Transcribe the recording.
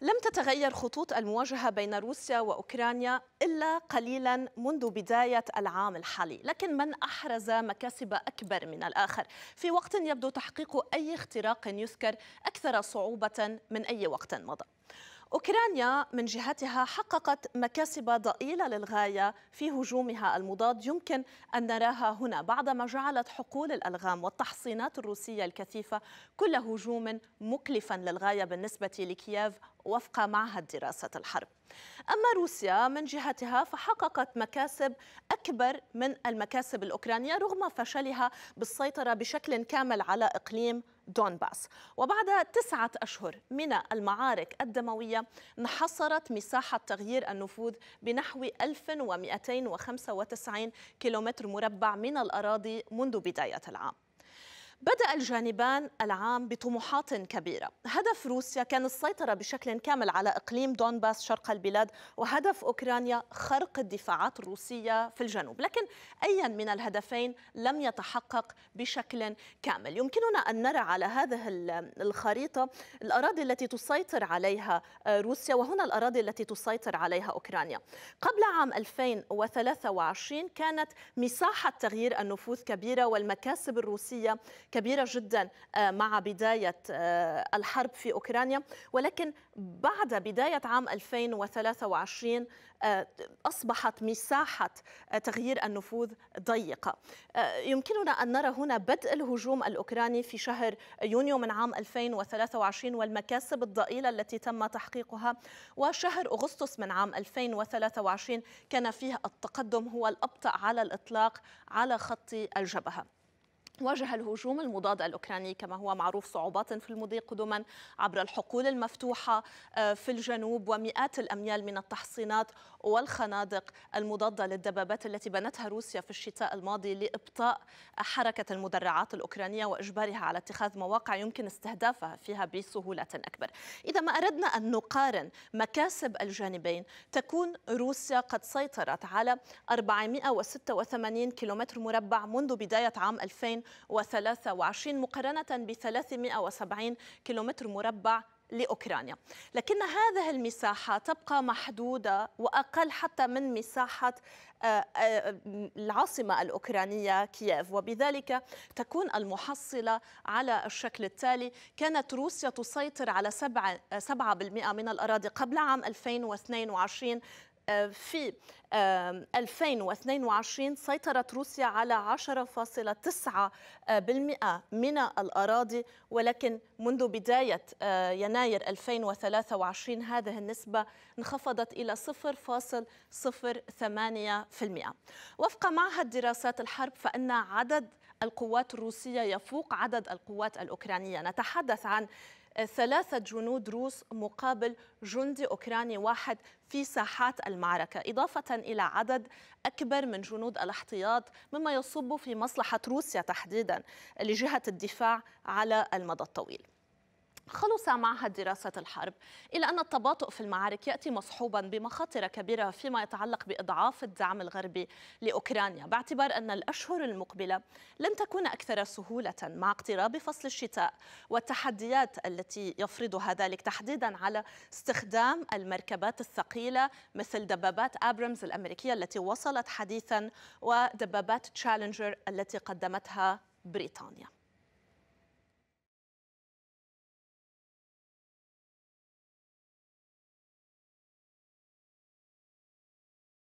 لم تتغير خطوط المواجهة بين روسيا وأوكرانيا إلا قليلا منذ بداية العام الحالي لكن من أحرز مكاسب أكبر من الآخر في وقت يبدو تحقيق أي اختراق يذكر أكثر صعوبة من أي وقت مضى أوكرانيا من جهتها حققت مكاسب ضئيلة للغاية في هجومها المضاد يمكن أن نراها هنا بعدما جعلت حقول الألغام والتحصينات الروسية الكثيفة كل هجوم مكلفا للغاية بالنسبة لكييف وفق معهد دراسة الحرب أما روسيا من جهتها فحققت مكاسب أكبر من المكاسب الأوكرانية رغم فشلها بالسيطرة بشكل كامل على إقليم دونباس وبعد تسعة أشهر من المعارك الدموية انحصرت مساحة تغيير النفوذ بنحو 1295 كيلومتر مربع من الأراضي منذ بداية العام بدأ الجانبان العام بطموحات كبيرة هدف روسيا كان السيطرة بشكل كامل على إقليم دونباس شرق البلاد وهدف أوكرانيا خرق الدفاعات الروسية في الجنوب لكن أيا من الهدفين لم يتحقق بشكل كامل يمكننا أن نرى على هذه الخريطة الأراضي التي تسيطر عليها آه، روسيا وهنا الأراضي التي تسيطر عليها أوكرانيا قبل عام 2023 كانت مساحة تغيير النفوذ كبيرة والمكاسب الروسية كبيرة جدا آه، مع بداية آه، الحرب في أوكرانيا ولكن بعد بداية عام 2023 آه، أصبحت مساحة تغيير النفوذ ضيقة يمكننا أن نرى هنا بدء الهجوم الأوكراني في شهر يونيو من عام 2023 والمكاسب الضئيلة التي تم تحقيقها وشهر أغسطس من عام 2023 كان فيه التقدم هو الأبطأ على الإطلاق على خط الجبهة واجه الهجوم المضاد الأوكراني كما هو معروف صعوبات في المضي قدما عبر الحقول المفتوحة آه، في الجنوب ومئات الأميال من التحصينات والخنادق المضادة للدبابات التي بنتها روسيا في الشتاء الماضي لإبطاء حركة المدرعات الأوكرانية وإجبارها على اتخاذ مواقع يمكن استهدافها فيها بسهولة أكبر إذا ما أردنا أن نقارن مكاسب الجانبين تكون روسيا قد سيطرت على 486 كيلومتر مربع منذ بداية عام 2000 223 مقارنة ب 370 كيلومتر مربع لاوكرانيا، لكن هذه المساحه تبقى محدوده واقل حتى من مساحه آه، آه، العاصمه الاوكرانيه كييف، وبذلك تكون المحصله على الشكل التالي، كانت روسيا تسيطر على 7% آه، من الاراضي قبل عام 2022 آه، في 2022 آه، سيطرت روسيا على 10.9% من الأراضي ولكن منذ بداية آه، يناير 2023 هذه النسبة انخفضت إلى 0.08% وفق معهد دراسات الحرب فإن عدد القوات الروسية يفوق عدد القوات الأوكرانية نتحدث عن ثلاثة جنود روس مقابل جندي أوكراني واحد في ساحات المعركة إضافة إلى عدد أكبر من جنود الاحتياط مما يصب في مصلحة روسيا تحديدا لجهة الدفاع على المدى الطويل خلص معهد دراسة الحرب إلى أن التباطؤ في المعارك يأتي مصحوبا بمخاطر كبيرة فيما يتعلق بإضعاف الدعم الغربي لأوكرانيا باعتبار أن الأشهر المقبلة لن تكون أكثر سهولة مع اقتراب فصل الشتاء والتحديات التي يفرضها ذلك تحديدا على استخدام المركبات الثقيلة مثل دبابات أبرامز الأمريكية التي وصلت حديثا ودبابات تشالنجر التي قدمتها بريطانيا